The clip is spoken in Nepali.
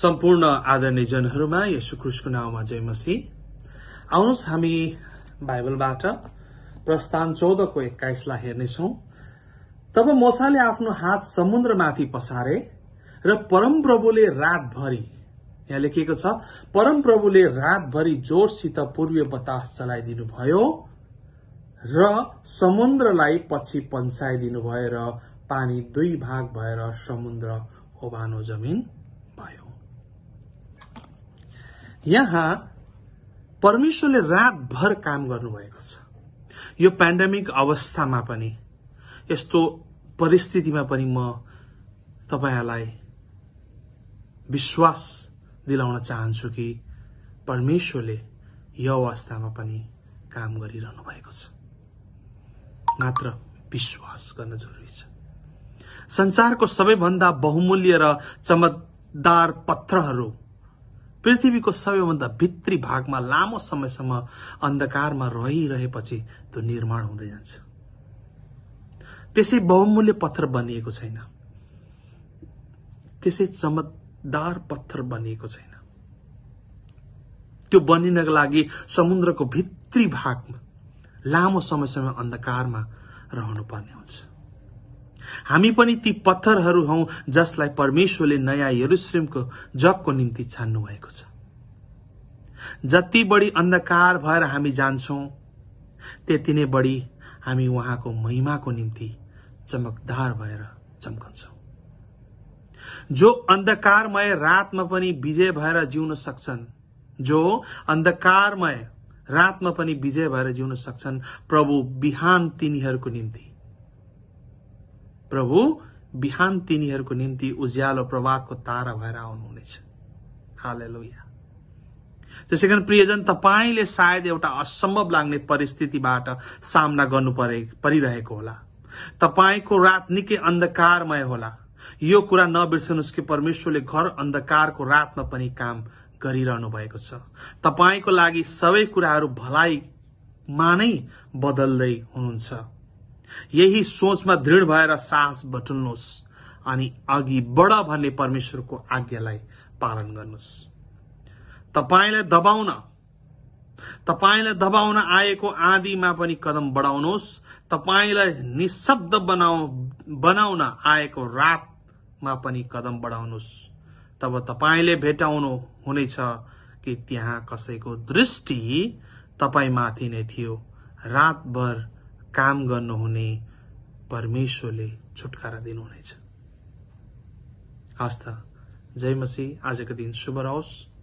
सम्पूर्ण आदरणीय जनहरूमा यसु क्रिस्टको नाउँमा जय मसी आउनुहोस् हामी बाइबलबाट प्रस्थान चौधको एक्काइसलाई हेर्नेछौ तब मसाले आफ्नो हात समुद्रमाथि पसारे र परमप्रभुले रातभरि यहाँ लेखिएको छ परमप्रभुले रातभरि जोरसित पूर्वीय बतास चलाइदिनु भयो र समुद्रलाई पछि पन्साइदिनु भयो र पानी दुई भाग भएर समुद्र ओभानो जमिन भयो यहाँ परमेश्वरले रातभर काम गर्नुभएको छ यो पेन्डेमिक अवस्थामा पनि यस्तो परिस्थितिमा पनि म तपाईँहरूलाई विश्वास दिलाउन चाहन्छु कि परमेश्वरले यो अवस्थामा पनि काम गरिरहनु भएको छ मात्र विश्वास गर्न जरुरी छ संसारको सबैभन्दा बहुमूल्य र चमकदार पत्रहरू पृथ्वीको सबैभन्दा भित्री भागमा लामो समयसम्म अन्धकारमा रहिरहेपछि त्यो निर्माण हुँदै जान्छ त्यसै बहुमूल्य पत्थर बनिएको छैन त्यसै चमकदार पत्थर बनिएको छैन त्यो बनिनको लागि समुद्रको भित्री भागमा लामो समयसम्म अन्धकारमा रहनुपर्ने हुन्छ हामी पनि ती पत्थरहरू हौ जसलाई परमेश्वरले नयाँ यरुश्रेमको जगको निम्ति छान्नु भएको छ जति बढी अन्धकार भएर हामी जान्छौँ त्यति नै बढी हामी उहाँको महिमाको निम्ति चमकदार भएर चम्कन्छौँ जो अन्धकारमय रातमा पनि विजय भएर जिउन सक्छन् जो अन्धकारमय रातमा पनि विजय भएर जिउन सक्छन् प्रभु बिहान तिनीहरूको निम्ति प्रभु बिहान तिनीहरूको निम्ति उज्यालो प्रभावको तारा भएर आउनुहुनेछ हालेलुया त्यसै कारण प्रियजन तपाईँले सायद एउटा असम्भव लाग्ने परिस्थितिबाट सामना गर्नु परे परिरहेको होला तपाईँको रात निकै अन्धकारमय होला यो कुरा नबिर्सनुहोस् कि परमेश्वरले घर अन्धकारको रातमा पनि काम गरिरहनु भएको छ तपाईँको लागि सबै कुराहरू भलाइमा नै बदल्दै हुनुहुन्छ यही सोचमा दृढ भएर साहस बटुल्नुहोस् अनि अघि बढ भन्ने परमेश्वरको आज्ञालाई पालन गर्नुहोस् तपाईँलाई दबाउन तपाईँलाई दबाउन आएको आँधीमा पनि कदम बढाउनुहोस् तपाईँलाई निशब्द बनाउ बनाउन आएको रातमा पनि कदम बढाउनुहोस् तब तपाईँले भेटाउनु हुनेछ कि त्यहाँ कसैको दृष्टि तपाईँमाथि नै थियो रातभर काम गर्नुहुने परमेश्वरले छुटकारा दिनुहुनेछ हस्त जय मसी आजको दिन शुभ रहोस्